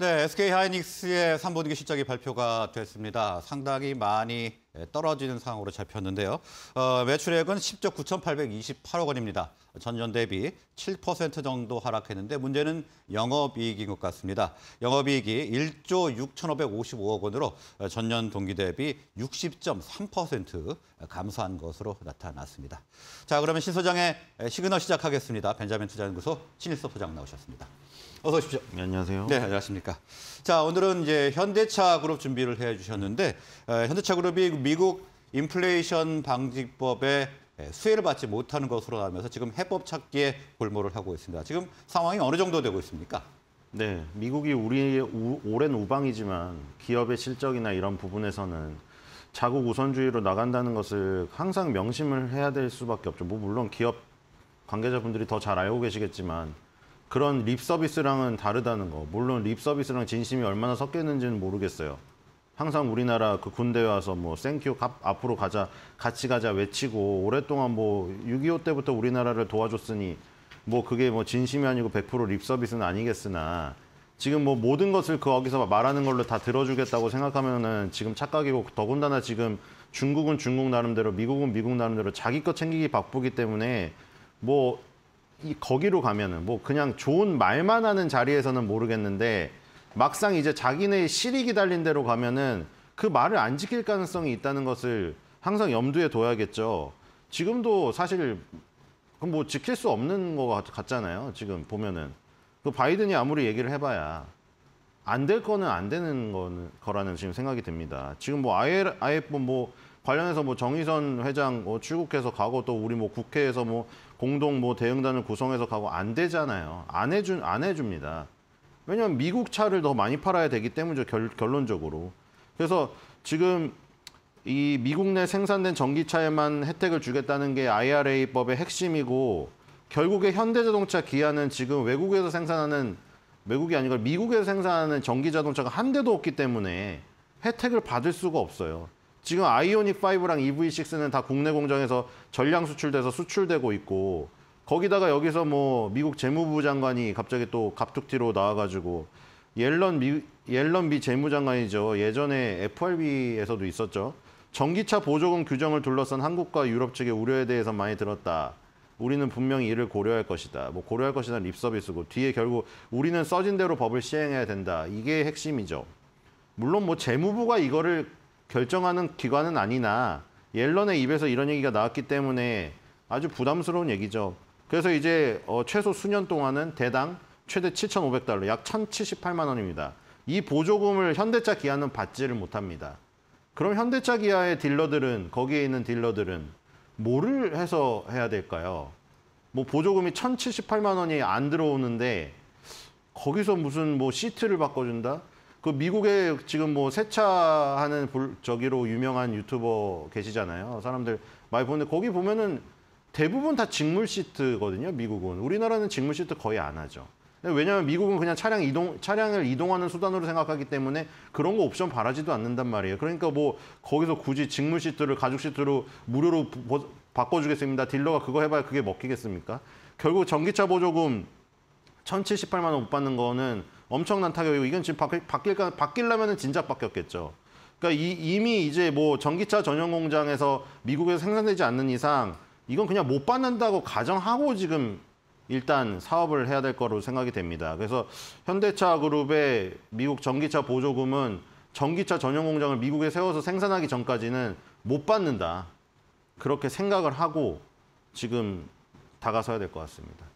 네, SK 하이닉스의 3분기 실적이 발표가 됐습니다. 상당히 많이 예, 떨어지는 상황으로 잡혔는데요. 어, 매출액은 10조 9,828억 원입니다. 전년 대비 7% 정도 하락했는데 문제는 영업이익인 것 같습니다. 영업이익이 1조 6,555억 원으로 전년 동기 대비 60.3% 감소한 것으로 나타났습니다. 자, 그러면 신 소장의 예, 시그널 시작하겠습니다. 벤자민 투자연구소 신일섭 소장 나오셨습니다. 어서 오십시오. 네, 안녕하세요. 네, 안녕하십니까. 자, 오늘은 이제 현대차 그룹 준비를 해 주셨는데 에, 현대차 그룹이 미국 인플레이션 방지법에 수혜를 받지 못하는 것으로 나면서 지금 해법 찾기에 골몰을 하고 있습니다. 지금 상황이 어느 정도 되고 있습니까? 네, 미국이 우리의 우, 오랜 우방이지만 기업의 실적이나 이런 부분에서는 자국 우선주의로 나간다는 것을 항상 명심을 해야 될 수밖에 없죠. 뭐 물론 기업 관계자분들이 더 잘 알고 계시겠지만 그런 립 서비스랑은 다르다는 거. 물론 립 서비스랑 진심이 얼마나 섞였는지는 모르겠어요. 항상 우리나라 그 군대 에 와서 뭐 생큐 갑, 앞으로 가자 같이 가자 외치고 오랫동안 뭐6.25 때부터 우리나라를 도와줬으니 뭐 그게 뭐 진심이 아니고 100%립 서비스는 아니겠으나 지금 뭐 모든 것을 그 거기서 말하는 걸로 다 들어주겠다고 생각하면은 지금 착각이고 더군다나 지금 중국은 중국 나름대로 미국은 미국 나름대로 자기 것 챙기기 바쁘기 때문에 뭐이 거기로 가면은 뭐 그냥 좋은 말만 하는 자리에서는 모르겠는데 막상 이제 자기네 실이 기달린 대로 가면은 그 말을 안 지킬 가능성이 있다는 것을 항상 염두에 둬야겠죠. 지금도 사실 그뭐 지킬 수 없는 거 같잖아요. 지금 보면은 그 바이든이 아무리 얘기를 해봐야 안 될 거는 안 되는 거는 거라는 지금 생각이 듭니다. 지금 뭐 아예 아예 뭐, 뭐 관련해서 뭐 정의선 회장 뭐 출국해서 가고 또 우리 뭐 국회에서 뭐 공동 뭐 대응단을 구성해서 가고 안 되잖아요. 안 해준 안 해줍니다. 왜냐하면 미국 차를 더 많이 팔아야 되기 때문이죠. 결, 결론적으로. 그래서 지금 이 미국 내 생산된 전기차에만 혜택을 주겠다는 게 IRA법의 핵심이고 결국에 현대자동차 기아는 지금 외국에서 생산하는 외국이 아니고 미국에서 생산하는 전기자동차가 한 대도 없기 때문에 혜택을 받을 수가 없어요. 지금 아이오닉 5랑 EV6는 다 국내 공장에서 전량 수출돼서 수출되고 있고 거기다가 여기서 뭐 미국 재무부 장관이 갑자기 또 갑툭튀로 나와가지고 옐런 미, 옐런 미 재무장관이죠. 예전에 FRB에서도 있었죠. 전기차 보조금 규정을 둘러싼 한국과 유럽 측의 우려에 대해서 많이 들었다. 우리는 분명히 이를 고려할 것이다. 뭐 고려할 것이다 립서비스고 뒤에 결국 우리는 써진 대로 법을 시행해야 된다. 이게 핵심이죠. 물론 뭐 재무부가 이거를 결정하는 기관은 아니나 옐런의 입에서 이런 얘기가 나왔기 때문에 아주 부담스러운 얘기죠. 그래서 이제 어, 최소 수년 동안은 대당 최대 7,500달러, 약 1,078만 원입니다. 이 보조금을 현대차 기아는 받지를 못합니다. 그럼 현대차 기아의 딜러들은 거기에 있는 딜러들은 뭐를 해서 해야 될까요? 뭐 보조금이 1,078만 원이 안 들어오는데 거기서 무슨 뭐 시트를 바꿔준다? 그 미국에 지금 뭐 세차하는 저기로 유명한 유튜버 계시잖아요. 사람들 많이 보는데 거기 보면은 대부분 다 직물 시트거든요. 미국은 우리나라는 직물 시트 거의 안 하죠. 왜냐하면 미국은 그냥 차량 이동 차량을 이동하는 수단으로 생각하기 때문에 그런 거 옵션 바라지도 않는단 말이에요. 그러니까 뭐 거기서 굳이 직물 시트를 가죽 시트로 무료로 보, 바꿔주겠습니다. 딜러가 그거 해봐야 그게 먹히겠습니까? 결국 전기차 보조금 1,078만 원 못 받는 거는 엄청난 타격이고 이건 지금 바뀔, 바뀔까, 바뀌려면 진작 바뀌었겠죠. 그러니까 이, 이미 이제 뭐 전기차 전용 공장에서 미국에서 생산되지 않는 이상 이건 그냥 못 받는다고 가정하고 지금 일단 사업을 해야 될 거로 생각이 됩니다. 그래서 현대차 그룹의 미국 전기차 보조금은 전기차 전용 공장을 미국에 세워서 생산하기 전까지는 못 받는다. 그렇게 생각을 하고 지금 다가서야 될 것 같습니다.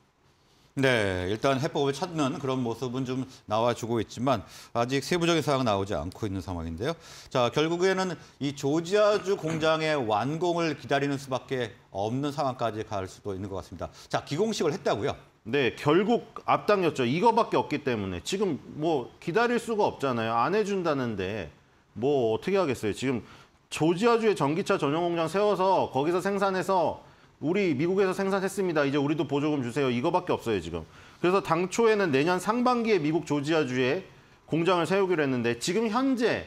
네, 일단 해법을 찾는 그런 모습은 좀 나와주고 있지만 아직 세부적인 사항은 나오지 않고 있는 상황인데요. 자, 결국에는 이 조지아주 공장의 완공을 기다리는 수밖에 없는 상황까지 갈 수도 있는 것 같습니다. 자, 기공식을 했다고요? 네, 결국 앞당겼죠. 이거밖에 없기 때문에 지금 뭐 기다릴 수가 없잖아요. 안 해준다는데 뭐 어떻게 하겠어요. 지금 조지아주의 전기차 전용 공장 세워서 거기서 생산해서 우리 미국에서 생산했습니다. 이제 우리도 보조금 주세요. 이거밖에 없어요, 지금. 그래서 당초에는 내년 상반기에 미국 조지아주에 공장을 세우기로 했는데 지금 현재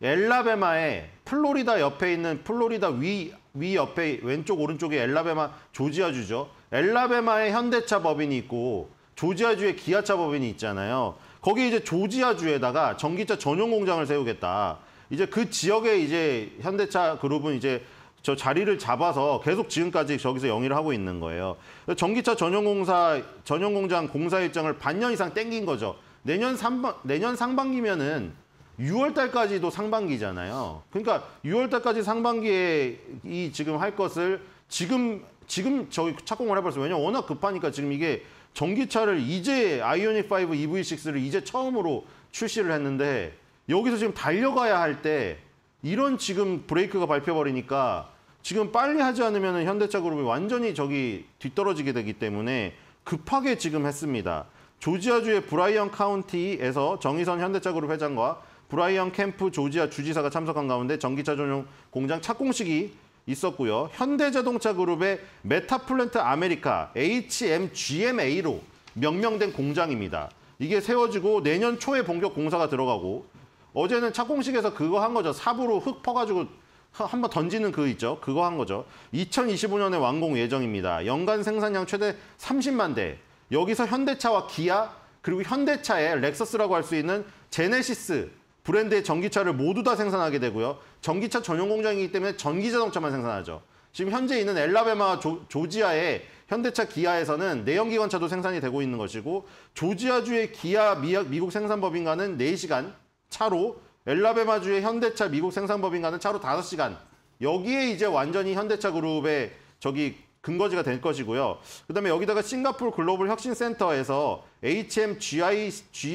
엘라베마에 플로리다 옆에 있는 플로리다 위, 위 옆에 왼쪽 오른쪽에 엘라베마 조지아주죠. 엘라베마에 현대차 법인이 있고 조지아주에 기아차 법인이 있잖아요. 거기 이제 조지아주에다가 전기차 전용 공장을 세우겠다. 이제 그 지역에 이제 현대차 그룹은 이제 저 자리를 잡아서 계속 지금까지 저기서 영위를 하고 있는 거예요. 전기차 전용공사 전용공장 공사 일정을 반년 이상 땡긴 거죠. 내년 상반 내년 상반기면은 6월 달까지도 상반기잖아요. 그러니까 6월 달까지 상반기에 이 지금 할 것을 지금 지금 저기 착공을 해봤렸어요 왜냐면 워낙 급하니까 지금 이게 전기차를 이제 아이오닉 5 EV6를 이제 처음으로 출시를 했는데 여기서 지금 달려가야 할때 이런 지금 브레이크가 밟혀버리니까 지금 빨리 하지 않으면 현대차그룹이 완전히 저기 뒤떨어지게 되기 때문에 급하게 지금 했습니다. 조지아주의 브라이언 카운티에서 정의선 현대차그룹 회장과 브라이언 캠프 조지아 주지사가 참석한 가운데 전기차 전용 공장 착공식이 있었고요. 현대자동차그룹의 메타플랜트 아메리카 HMGMA로 명명된 공장입니다. 이게 세워지고 내년 초에 본격 공사가 들어가고 어제는 차공식에서 그거 한 거죠. 삽으로 흙 퍼가지고 한 번 던지는 그 있죠. 그거 한 거죠. 2025년에 완공 예정입니다. 연간 생산량 최대 30만 대. 여기서 현대차와 기아 그리고 현대차의 렉서스라고 할 수 있는 제네시스 브랜드의 전기차를 모두 다 생산하게 되고요. 전기차 전용 공장이기 때문에 전기 자동차만 생산하죠. 지금 현재 있는 엘라베마 조, 조지아의 현대차 기아에서는 내연기관차도 생산이 되고 있는 것이고 조지아주의 기아 미국 생산법인과는 4시간 차로 엘라베마주의 현대차 미국 생산법인과는 차로 5시간. 여기에 이제 완전히 현대차 그룹의 저기 근거지가 될 것이고요. 그다음에 여기다가 싱가포르 글로벌 혁신센터에서 HMGI,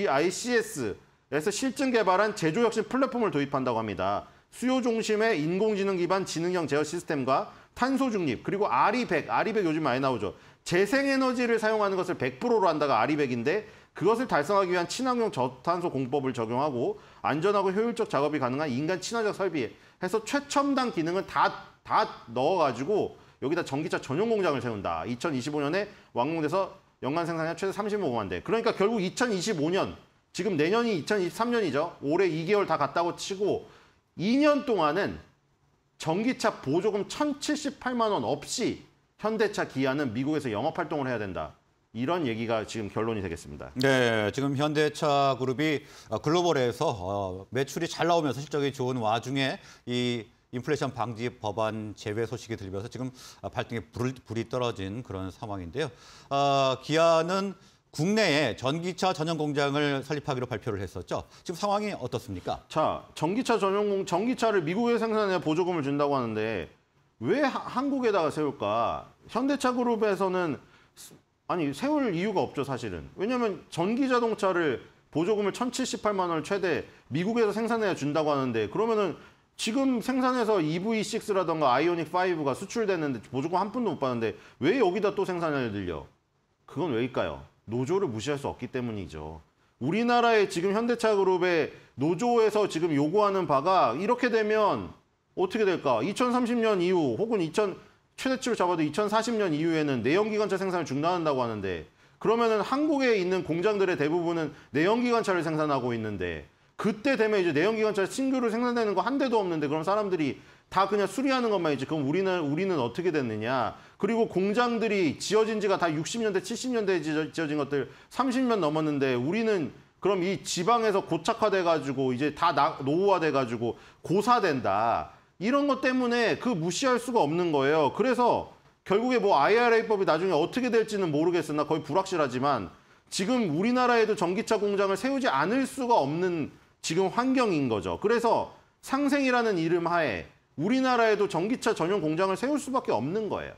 i c s 에서 실증 개발한 제조 혁신 플랫폼을 도입한다고 합니다. 수요 중심의 인공지능 기반 지능형 제어 시스템과 탄소 중립 그리고 아리백아리백 요즘 많이 나오죠. 재생에너지를 사용하는 것을 100%로 한다가 아리백인데 그것을 달성하기 위한 친환경 저탄소 공법을 적용하고 안전하고 효율적 작업이 가능한 인간 친화적 설비 해서 최첨단 기능을 다, 다 넣어가지고 여기다 전기차 전용 공장을 세운다. 2025년에 완공돼서 연간 생산량 최대 35만 대. 그러니까 결국 2025년, 지금 내년이 2023년이죠. 올해 2개월 다 갔다고 치고 2년 동안은 전기차 보조금 1,078만 원 없이 현대차 기아는 미국에서 영업 활동을 해야 된다. 이런 얘기가 지금 결론이 되겠습니다. 네, 지금 현대차 그룹이 어, 글로벌에서 어, 매출이 잘 나오면서 실적이 좋은 와중에 이 인플레이션 방지 법안 제외 소식이 들리면서 지금 어, 발등에 불, 불이 떨어진 그런 상황인데요. 어, 기아는 국내에 전기차 전용 공장을 설립하기로 발표를 했었죠. 지금 상황이 어떻습니까? 자, 전기차 전용 공 전기차를 미국에 생산해 보조금을 준다고 하는데 왜 하, 한국에다가 세울까? 현대차 그룹에서는 아니 세울 이유가 없죠 사실은. 왜냐하면 전기 자동차를 보조금을 1,078만 원을 최대 미국에서 생산해야 준다고 하는데 그러면은 지금 생산해서 EV6라던가 아이오닉 5가 수출됐는데 보조금 한 푼도 못 받는데 왜 여기다 또 생산을 늘려? 그건 왜일까요? 노조를 무시할 수 없기 때문이죠. 우리나라의 지금 현대차 그룹의 노조에서 지금 요구하는 바가 이렇게 되면 어떻게 될까? 2030년 이후 혹은 2000 최대치로 잡아도 2040년 이후에는 내연기관차 생산을 중단한다고 하는데 그러면은 한국에 있는 공장들의 대부분은 내연기관차를 생산하고 있는데 그때 되면 이제 내연기관차 신규로 생산되는 거 한 대도 없는데 그럼 사람들이 다 그냥 수리하는 것만 이제 그럼 우리는 우리는 어떻게 됐느냐 그리고 공장들이 지어진 지가 다 60년대 70년대에 지어진 것들 30년 넘었는데 우리는 그럼 이 지방에서 고착화돼 가지고 이제 다 노후화돼 가지고 고사된다 이런 것 때문에 그 무시할 수가 없는 거예요. 그래서 결국에 뭐 IRA법이 나중에 어떻게 될지는 모르겠으나 거의 불확실하지만 지금 우리나라에도 전기차 공장을 세우지 않을 수가 없는 지금 환경인 거죠. 그래서 상생이라는 이름 하에 우리나라에도 전기차 전용 공장을 세울 수밖에 없는 거예요.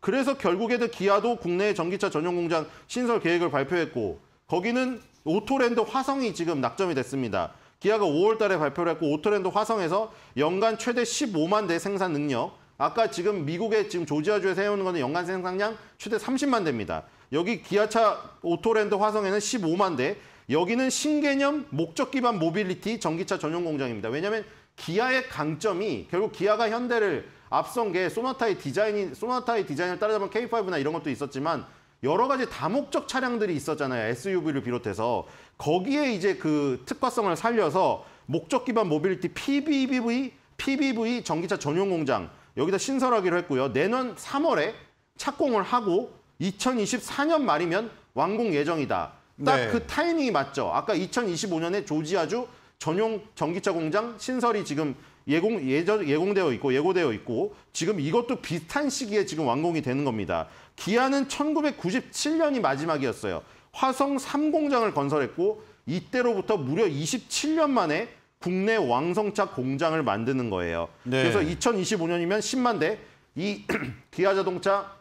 그래서 결국에도 기아도 국내에 전기차 전용 공장 신설 계획을 발표했고 거기는 오토랜드 화성이 지금 낙점이 됐습니다. 기아가 5월 달에 발표를 했고 오토랜드 화성에서 연간 최대 15만 대 생산 능력. 아까 지금 미국의 지금 조지아주에 세우는 거는 연간 생산량 최대 30만 대입니다. 여기 기아차 오토랜드 화성에는 15만 대. 여기는 신개념 목적 기반 모빌리티 전기차 전용 공장입니다. 왜냐면 기아의 강점이 결국 기아가 현대를 앞선 게 소나타의 디자인이 소나타의 디자인을 따라잡은 K5나 이런 것도 있었지만 여러 가지 다목적 차량들이 있었잖아요. SUV를 비롯해서 거기에 이제 그 특화성을 살려서 목적 기반 모빌리티 PBV PBV 전기차 전용 공장 여기다 신설하기로 했고요. 내년 3월에 착공을 하고 2024년 말이면 완공 예정이다. 딱그 네. 그 타이밍이 맞죠. 아까 2025년에 조지아주 전용 전기차 공장 신설이 지금 예공 예저, 예공되어 있고 예고되어 있고 지금 이것도 비슷한 시기에 지금 완공이 되는 겁니다. 기아는 1997년이 마지막이었어요. 화성 3공장을 건설했고 이때로부터 무려 27년 만에 국내 왕성차 공장을 만드는 거예요. 네. 그래서 2025년이면 10만 대, 이 기아자동차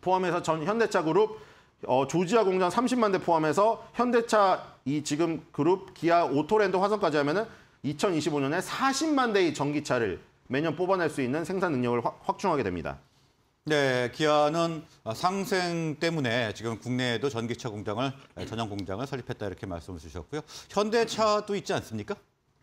포함해서 전 현대차그룹 어, 조지아 공장 30만 대 포함해서 현대차 이 지금 그룹 기아 오토랜드 화성까지 하면은 2025년에 40만 대의 전기차를 매년 뽑아낼 수 있는 생산 능력을 확, 확충하게 됩니다. 네, 기아는 어, 상생 때문에 지금 국내에도 전기차 공장을 네, 전용 공장을 설립했다 이렇게 말씀을 주셨고요. 현대차도 있지 않습니까?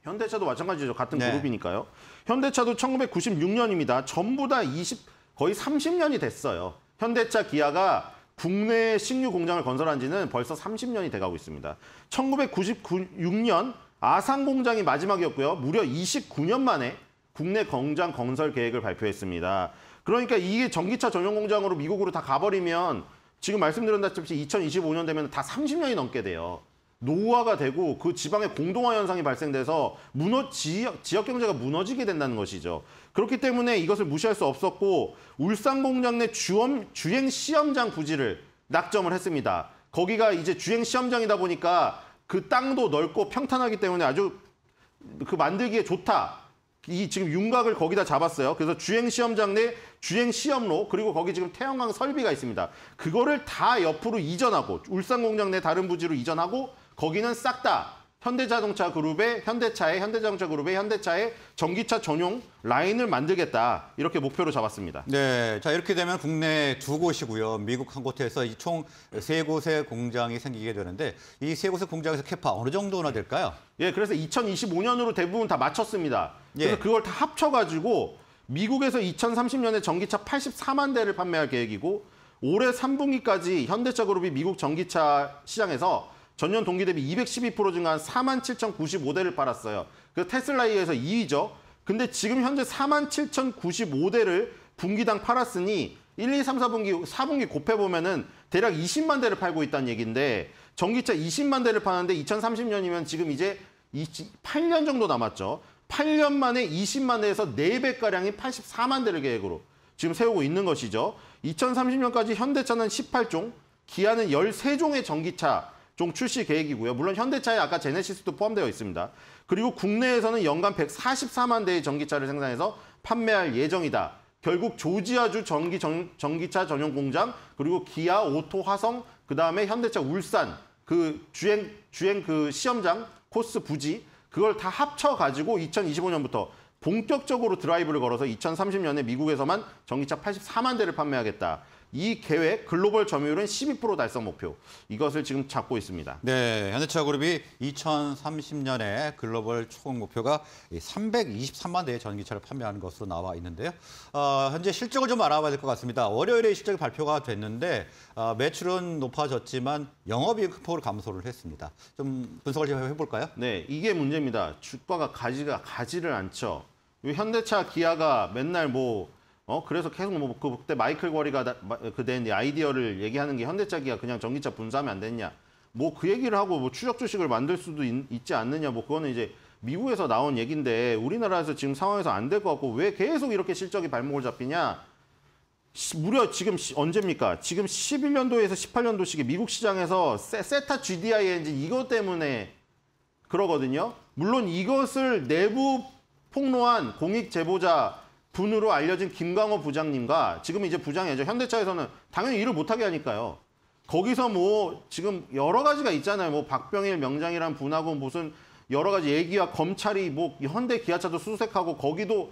현대차도 마찬가지죠. 같은 네. 그룹이니까요. 현대차도 1996년입니다. 전부 다 20, 거의 30년이 됐어요. 현대차 기아가 국내 식류 공장을 건설한 지는 벌써 30년이 돼가고 있습니다. 1996년 아산 공장이 마지막이었고요. 무려 29년 만에 국내 공장 건설 계획을 발표했습니다. 그러니까 이게 전기차 전용 공장으로 미국으로 다 가버리면 지금 말씀드렸다시피 2025년 되면 다 30년이 넘게 돼요. 노후화가 되고 그 지방의 공동화 현상이 발생돼서 무너 지역, 지역 경제가 무너지게 된다는 것이죠. 그렇기 때문에 이것을 무시할 수 없었고 울산 공장 내 주엄, 주행 시험장 부지를 낙점을 했습니다. 거기가 이제 주행 시험장이다 보니까 그 땅도 넓고 평탄하기 때문에 아주 그 만들기에 좋다. 이 지금 윤곽을 거기다 잡았어요. 그래서 주행 시험장 내 주행 시험로 그리고 거기 지금 태양광 설비가 있습니다. 그거를 다 옆으로 이전하고 울산 공장 내 다른 부지로 이전하고 거기는 싹다 현대자동차 그룹의 현대차의 현대자동차 그룹의 현대차의 전기차 전용 라인을 만들겠다 이렇게 목표로 잡았습니다. 네, 자 이렇게 되면 국내 두 곳이고요, 미국 한 곳에서 총 세 곳의 공장이 생기게 되는데 이 세 곳의 공장에서 캐파 어느 정도나 될까요? 예, 그래서 2025년으로 대부분 다 마쳤습니다. 그래서 예. 그걸 다 합쳐가지고 미국에서 2030년에 전기차 84만 대를 판매할 계획이고 올해 3분기까지 현대차 그룹이 미국 전기차 시장에서 전년 동기 대비 212% 증가한 47,095대를 팔았어요. 그래서 테슬라에 의해서 2위죠. 근데 지금 현재 47,095대를 분기당 팔았으니 1, 2, 3, 4분기, 4분기 곱해보면은 대략 20만 대를 팔고 있다는 얘기인데 전기차 20만 대를 파는데 2030년이면 지금 이제 8년 정도 남았죠. 8년 만에 20만 대에서 4배가량이 84만 대를 계획으로 지금 세우고 있는 것이죠. 2030년까지 현대차는 18종, 기아는 13종의 전기차 종 출시 계획이고요. 물론 현대차에 아까 제네시스도 포함되어 있습니다. 그리고 국내에서는 연간 144만 대의 전기차를 생산해서 판매할 예정이다. 결국 조지아주 전기 전, 전기차 전용 공장 그리고 기아, 오토, 화성 그다음에 현대차 울산 그 주행 주행 그 시험장 코스 부지 그걸 다 합쳐 가지고 2025년부터 본격적으로 드라이브를 걸어서 2030년에 미국에서만 전기차 84만 대를 판매하겠다. 이 계획 글로벌 점유율은 12% 달성 목표 이것을 지금 잡고 있습니다. 네, 현대차그룹이 2030년에 글로벌 초국 목표가 323만 대의 전기차를 판매하는 것으로 나와 있는데요. 어, 현재 실적을 좀 알아봐야 될 것 같습니다. 월요일에 실적이 발표가 됐는데 어, 매출은 높아졌지만 영업이익 큰 폭으로 감소를 했습니다. 좀 분석을 좀 해볼까요? 네, 이게 문제입니다. 주가가 가지가 가지를 않죠. 현대차 기아가 맨날 뭐어 그래서 계속 뭐 그, 그때 마이클 거리가 그댄 아이디어를 얘기하는 게 현대차기가 그냥 전기차 분사하면 안 됐냐 뭐 그 얘기를 하고 뭐 추적 주식을 만들 수도 있, 지 않느냐 뭐 그거는 이제 미국에서 나온 얘기인데 우리나라에서 지금 상황에서 안 될 것 같고 왜 계속 이렇게 실적이 발목을 잡히냐 무려 지금 언제입니까 지금 11년도에서 18년도 시기 미국 시장에서 세, 세타 GDI 엔진 이것 때문에 그러거든요 물론 이것을 내부 폭로한 공익 제보자 분으로 알려진 김광호 부장님과 지금 이제 부장이죠. 현대차에서는 당연히 일을 못하게 하니까요. 거기서 뭐 지금 여러 가지가 있잖아요. 뭐 박병일 명장이란 분하고 무슨 여러 가지 얘기와 검찰이 뭐 현대 기아차도 수색하고 거기도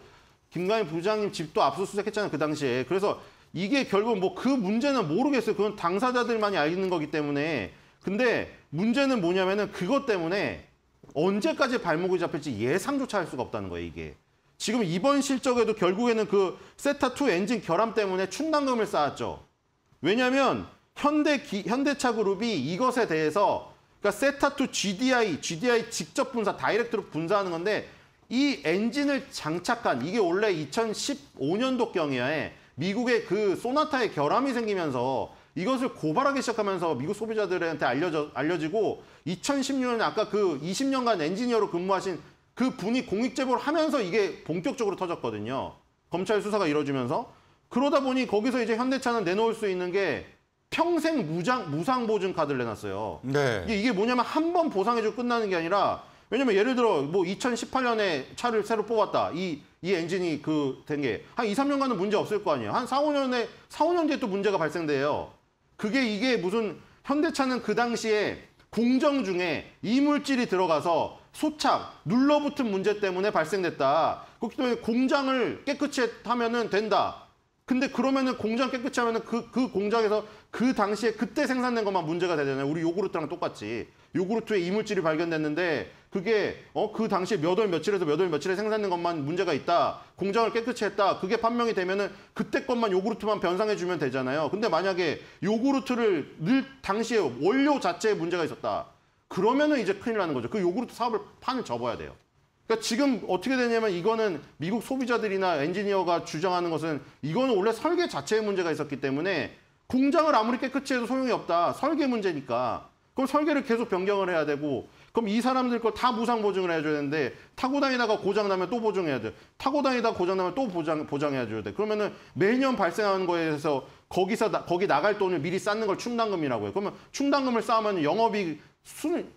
김광일 부장님 집도 압수수색했잖아요. 그 당시에. 그래서 이게 결국 뭐 그 문제는 모르겠어요. 그건 당사자들만이 알리는 거기 때문에. 근데 문제는 뭐냐면은 그것 때문에 언제까지 발목을 잡힐지 예상조차 할 수가 없다는 거예요, 이게. 지금 이번 실적에도 결국에는 그 세타2 엔진 결함 때문에 충당금을 쌓았죠. 왜냐하면 현대 기, 현대차 그룹이 이것에 대해서 그러니까 세타2 GDI, GDI 직접 분사, 다이렉트로 분사하는 건데 이 엔진을 장착한 이게 원래 2015년도경에 미국의 그 소나타에 결함이 생기면서 이것을 고발하기 시작하면서 미국 소비자들한테 알려져, 알려지고 2016년 에 아까 그 20년간 엔지니어로 근무하신 그 분이 공익 제보를 하면서 이게 본격적으로 터졌거든요. 검찰 수사가 이뤄지면서 그러다 보니 거기서 이제 현대차는 내놓을 수 있는 게 평생 무장 무상 보증 카드를 내놨어요. 네. 이게, 뭐냐면 한 번 보상해주고 끝나는 게 아니라 왜냐면 예를 들어 뭐 2018년에 차를 새로 뽑았다. 이 이 엔진이 그 된 게 한 2, 3년간은 문제 없을 거 아니에요. 한 4, 5년에 4, 5년 뒤에 또 문제가 발생돼요. 그게 이게 무슨 현대차는 그 당시에 공정 중에 이물질이 들어가서 소창, 눌러붙은 문제 때문에 발생됐다. 그렇기 때문에 공장을 깨끗이 하면은 된다. 근데 그러면은 공장 깨끗이 하면은 그, 그 공장에서 그 당시에 그때 생산된 것만 문제가 되잖아요. 우리 요구르트랑 똑같이. 요구르트에 이물질이 발견됐는데 그게 어 그 당시에 몇 월 며칠에서 몇 월 며칠에 생산된 것만 문제가 있다. 공장을 깨끗이 했다. 그게 판명이 되면은 그때 것만 요구르트만 변상해 주면 되잖아요. 근데 만약에 요구르트를 늘 당시에 원료 자체에 문제가 있었다. 그러면은 이제 큰일 나는 거죠. 그 요구르트 사업을 판을 접어야 돼요. 그러니까 지금 어떻게 되냐면 이거는 미국 소비자들이나 엔지니어가 주장하는 것은 이거는 원래 설계 자체에 문제가 있었기 때문에 공장을 아무리 깨끗이 해도 소용이 없다. 설계 문제니까. 그럼 설계를 계속 변경을 해야 되고 그럼 이 사람들 걸 다 무상 보증을 해줘야 되는데 타고 다니다가 고장 나면 또 보증해야 돼. 타고 다니다 가 고장 나면 또 보장 보장해 줘야 돼. 그러면은 매년 발생하는 거에 대해서 거기서 나, 거기 나갈 돈을 미리 쌓는 걸 충당금이라고 해요. 그러면 충당금을 쌓으면 영업이 순,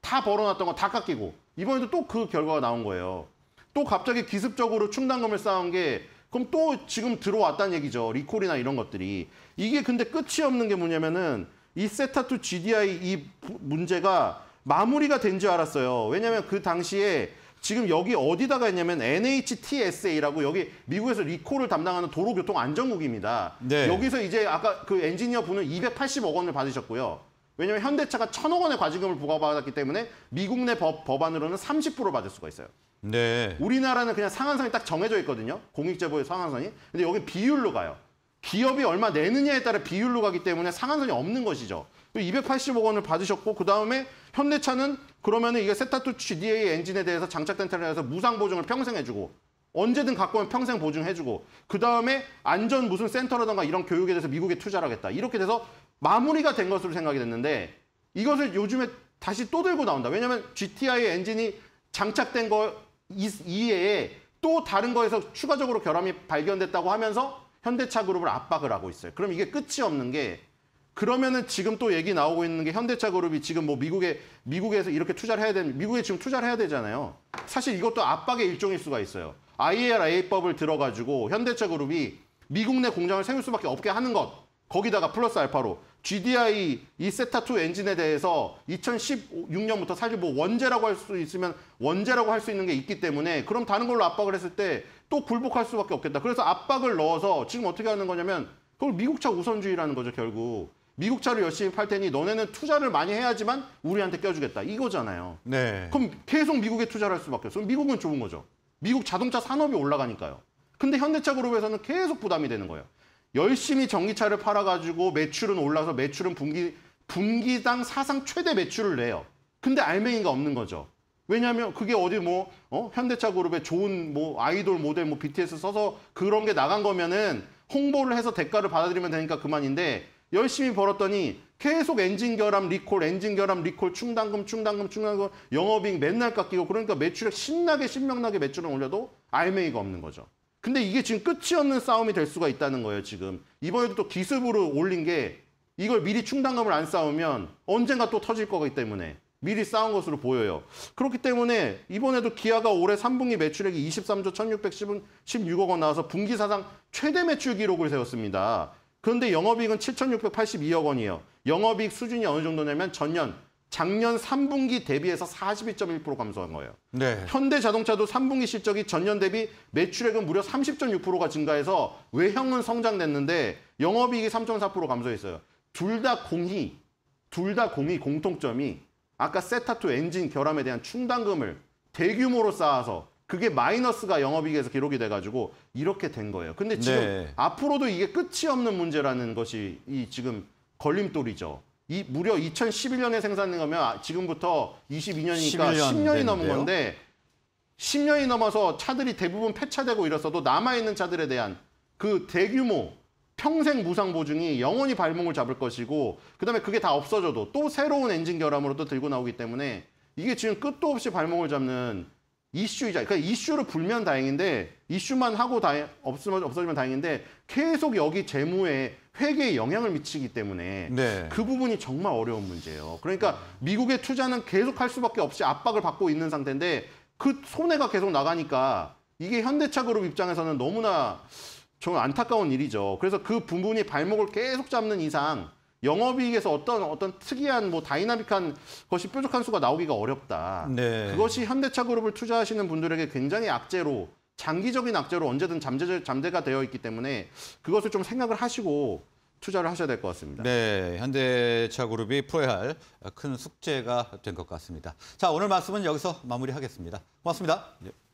다 벌어놨던 거 다 깎이고 이번에도 또 그 결과가 나온 거예요. 또 갑자기 기습적으로 충당금을 쌓은 게 그럼 또 지금 들어왔다는 얘기죠. 리콜이나 이런 것들이. 이게 근데 끝이 없는 게 뭐냐면은 이 세타2 GDI 이 문제가 마무리가 된 줄 알았어요. 왜냐면 그 당시에 지금 여기 어디다가 했냐면 NHTSA라고 여기 미국에서 리콜을 담당하는 도로교통안전국입니다. 네. 여기서 이제 아까 그 엔지니어 분은 280억 원을 받으셨고요. 왜냐하면 현대차가 천억 원의 과징금을 부과받았기 때문에 미국 내 법, 법안으로는 30% 받을 수가 있어요. 네. 우리나라는 그냥 상한선이 딱 정해져 있거든요. 공익제보의 상한선이. 근데 여기 비율로 가요. 기업이 얼마 내느냐에 따라 비율로 가기 때문에 상한선이 없는 것이죠. 280억 원을 받으셨고 그다음에 현대차는 그러면 이게 세타2 GDA 엔진에 대해서 장착된 차량에서 무상 보증을 평생 해주고 언제든 갖고 오면 평생 보증해주고 그 다음에 안전 무슨 센터라던가 이런 교육에 대해서 미국에 투자를 하겠다. 이렇게 돼서 마무리가 된 것으로 생각이 됐는데 이것을 요즘에 다시 또 들고 나온다. 왜냐하면 GTI 엔진이 장착된 거 이외에 또 다른 거에서 추가적으로 결함이 발견됐다고 하면서 현대차 그룹을 압박을 하고 있어요. 그럼 이게 끝이 없는 게 그러면은 지금 또 얘기 나오고 있는 게 현대차 그룹이 지금 뭐 미국에 미국에서 이렇게 투자를 해야 되는 미국에 지금 투자를 해야 되잖아요. 사실 이것도 압박의 일종일 수가 있어요. IRA법을 들어가지고 현대차그룹이 미국 내 공장을 세울 수밖에 없게 하는 것 거기다가 플러스 알파로 GDI 이 세타2 엔진에 대해서 2016년부터 사실 뭐 원제라고 할 수 있으면 원제라고 할 수 있는 게 있기 때문에 그럼 다른 걸로 압박을 했을 때 또 굴복할 수밖에 없겠다. 그래서 압박을 넣어서 지금 어떻게 하는 거냐면 그걸 미국차 우선주의라는 거죠 결국. 미국 차를 열심히 팔 테니 너네는 투자를 많이 해야지만 우리한테 껴주겠다 이거잖아요. 네. 그럼 계속 미국에 투자를 할 수밖에 없어. 그럼 미국은 좋은 거죠. 미국 자동차 산업이 올라가니까요. 근데 현대차 그룹에서는 계속 부담이 되는 거예요. 열심히 전기차를 팔아가지고 매출은 올라서 매출은 분기, 분기당 사상 최대 매출을 내요. 근데 알맹이가 없는 거죠. 왜냐하면 그게 어디 뭐 어? 현대차 그룹의 좋은 뭐 아이돌 모델 뭐 BTS 써서 그런 게 나간 거면은 홍보를 해서 대가를 받아들이면 되니까 그만인데 열심히 벌었더니 계속 엔진 결함 리콜, 엔진 결함 리콜, 충당금, 충당금, 충당금, 영업이익 맨날 깎이고 그러니까 매출액 신나게 신명나게 매출을 올려도 알맹이가 없는 거죠. 근데 이게 지금 끝이 없는 싸움이 될 수가 있다는 거예요, 지금. 이번에도 또 기습으로 올린 게 이걸 미리 충당금을 안 싸우면 언젠가 또 터질 거기 때문에 미리 싸운 것으로 보여요. 그렇기 때문에 이번에도 기아가 올해 3분기 매출액이 23조 1616억 원 나와서 분기 사상 최대 매출 기록을 세웠습니다. 그런데 영업이익은 7,682억 원이에요. 영업이익 수준이 어느 정도냐면 전년 작년 3분기 대비해서 42.1% 감소한 거예요. 네. 현대자동차도 3분기 실적이 전년 대비 매출액은 무려 30.6%가 증가해서 외형은 성장됐는데 영업이익이 3.4% 감소했어요. 둘 다 공히, 둘 다 공히 공통점이 아까 세타2 엔진 결함에 대한 충당금을 대규모로 쌓아서 그게 마이너스가 영업이익에서 기록이 돼가지고 이렇게 된 거예요. 근데 지금 네. 앞으로도 이게 끝이 없는 문제라는 것이 이 지금 걸림돌이죠. 이 무려 2011년에 생산된 거면 아, 지금부터 22년이니까 10년 이 넘은 건데 10년이 넘어서 차들이 대부분 폐차되고 이랬어도 남아있는 차들에 대한 그 대규모 평생 무상 보증이 영원히 발목을 잡을 것이고 그다음에 그게 다 없어져도 또 새로운 엔진 결함으로 도 들고 나오기 때문에 이게 지금 끝도 없이 발목을 잡는 이슈이자 그러니까 이슈를 불면 다행인데 이슈만 하고 다 없으면 없어지면 다행인데 계속 여기 재무에 회계에 영향을 미치기 때문에 네. 그 부분이 정말 어려운 문제예요. 그러니까 미국의 투자는 계속 할 수밖에 없이 압박을 받고 있는 상태인데 그 손해가 계속 나가니까 이게 현대차그룹 입장에서는 너무나 좀 안타까운 일이죠. 그래서 그 부분이 발목을 계속 잡는 이상 영업이익에서 어떤 어떤 특이한 뭐 다이나믹한 것이 뾰족한 수가 나오기가 어렵다. 네. 그것이 현대차그룹을 투자하시는 분들에게 굉장히 악재로 장기적인 악재로 언제든 잠재 잠재가 되어 있기 때문에 그것을 좀 생각을 하시고 투자를 하셔야 될 것 같습니다. 네, 현대차그룹이 풀어야 할 큰 숙제가 된 것 같습니다. 자, 오늘 말씀은 여기서 마무리하겠습니다. 고맙습니다. 네.